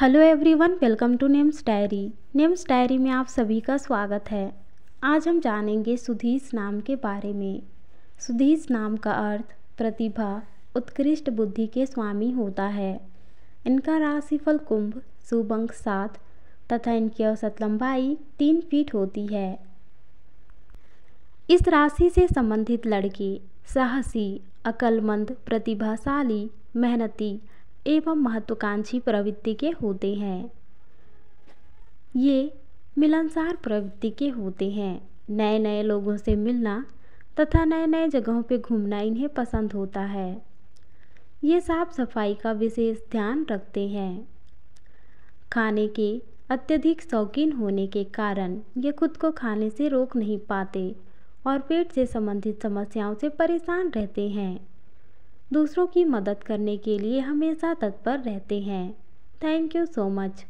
hello everyone welcome to names diary names diary में आप सभी का स्वागत है आज हम जानेंगे सुधीश नाम के बारे में सुधीश नाम का अर्थ प्रतिभा उत्कृष्ट बुद्धि के स्वामी होता है इनका राशिफल कुंभ सुबंक सात तथा इनकी औसत लंबाई तीन फीट होती है इस राशि से संबंधित लड़के साहसी अकलमंद प्रतिभाशाली मेहनती एवं महत्वाकांक्षी प्रवृत्ति के होते हैं ये मिलनसार प्रवृत्ति के होते हैं नए नए लोगों से मिलना तथा नए नए जगहों पर घूमना इन्हें पसंद होता है ये साफ सफाई का विशेष ध्यान रखते हैं खाने के अत्यधिक शौकीन होने के कारण ये खुद को खाने से रोक नहीं पाते और पेट से संबंधित समस्याओं से परेशान रहते हैं दूसरों की मदद करने के लिए हमेशा तत्पर रहते हैं थैंक यू सो मच